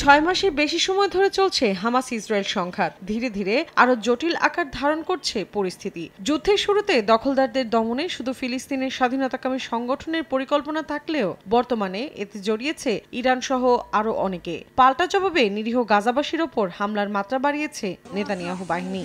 ছয় মাসের বেশি সময় ধরে চলছে হামাস ইসরায়েল সংঘাত ধীরে ধীরে আরো জটিল আকার ধারণ করছে পরিস্থিতি যুদ্ধের শুরুতে দখলদারদের দমনে শুধু ফিলিস্তিনের স্বাধীনতাকামী সংগঠনের পরিকল্পনা থাকলেও বর্তমানে এতে জড়িয়েছে ইরান সহ আরো অনেকে পাল্টা জবাবে নিরীহ গাজাবাসীর ওপর হামলার মাত্রা বাড়িয়েছে নেতানিয়াহু বাহিনী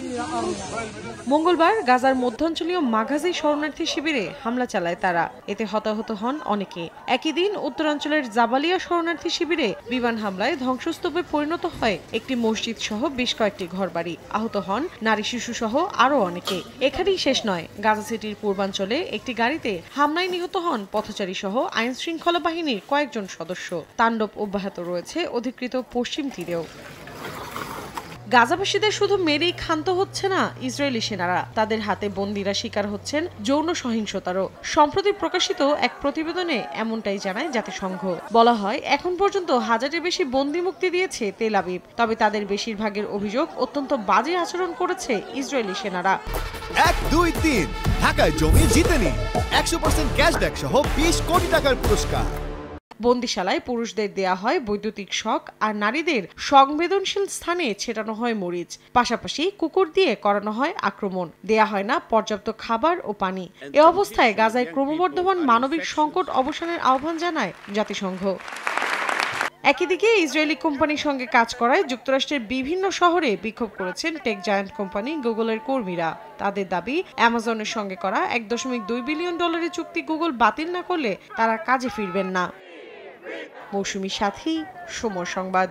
মঙ্গলবার গাজার মধ্যাঞ্চলীয় মাঘাজি শরণার্থী শিবিরে হামলা চালায় তারা এতে হতাহত হন অনেকে একই দিন উত্তরাঞ্চলের জাবালিয়া শরণার্থী শিবিরে বিমান হামলায় ধ্বংস ধ্বংসস্তূপে পরিণত হয় একটি মসজিদ সহ বেশ কয়েকটি ঘরবাড়ি আহত হন নারী শিশু সহ আরও অনেকে এখানেই শেষ নয় গাজা সিটির পূর্বাঞ্চলে একটি গাড়িতে হামলায় নিহত হন পথচারী সহ আইন শৃঙ্খলা বাহিনীর কয়েকজন সদস্য তাণ্ডব অব্যাহত রয়েছে অধিকৃত পশ্চিম তীরেও গাজাবাসীদের শুধু মেরেই ক্ষান্ত হচ্ছে না ইসরায়েলি সেনারা তাদের হাতে বন্দিরা শিকার হচ্ছেন যৌন সহিংসতারও সম্প্রতি প্রকাশিত এক প্রতিবেদনে এমনটাই জানায় জাতিসংঘ বলা হয় এখন পর্যন্ত হাজারে বেশি বন্দি মুক্তি দিয়েছে তেল আবিব তবে তাদের বেশিরভাগের অভিযোগ অত্যন্ত বাজে আচরণ করেছে ইসরায়েলি সেনারা এক দুই তিন ঢাকায় জমি জিতে একশো পার্সেন্ট ক্যাশব্যাক সহ বিশ কোটি টাকার পুরস্কার বন্দিশালায় পুরুষদের দেয়া হয় বৈদ্যুতিক শখ আর নারীদের সংবেদনশীল স্থানে ছেটানো হয় মরিচ পাশাপাশি কুকুর দিয়ে করানো হয় আক্রমণ দেয়া হয় না পর্যাপ্ত খাবার ও পানি এ অবস্থায় গাজায় ক্রমবর্ধমান মানবিক সংকট অবসানের আহ্বান জানায় জাতিসংঘ একই দিকে ইসরায়েলি কোম্পানির সঙ্গে কাজ করায় যুক্তরাষ্ট্রের বিভিন্ন শহরে বিক্ষোভ করেছেন টেক জায়ান্ট কোম্পানি গুগলের কর্মীরা তাদের দাবি অ্যামাজনের সঙ্গে করা এক দশমিক দুই বিলিয়ন ডলারের চুক্তি গুগল বাতিল না করলে তারা কাজে ফিরবেন না মৌসুমীর সাথেই সময় সংবাদ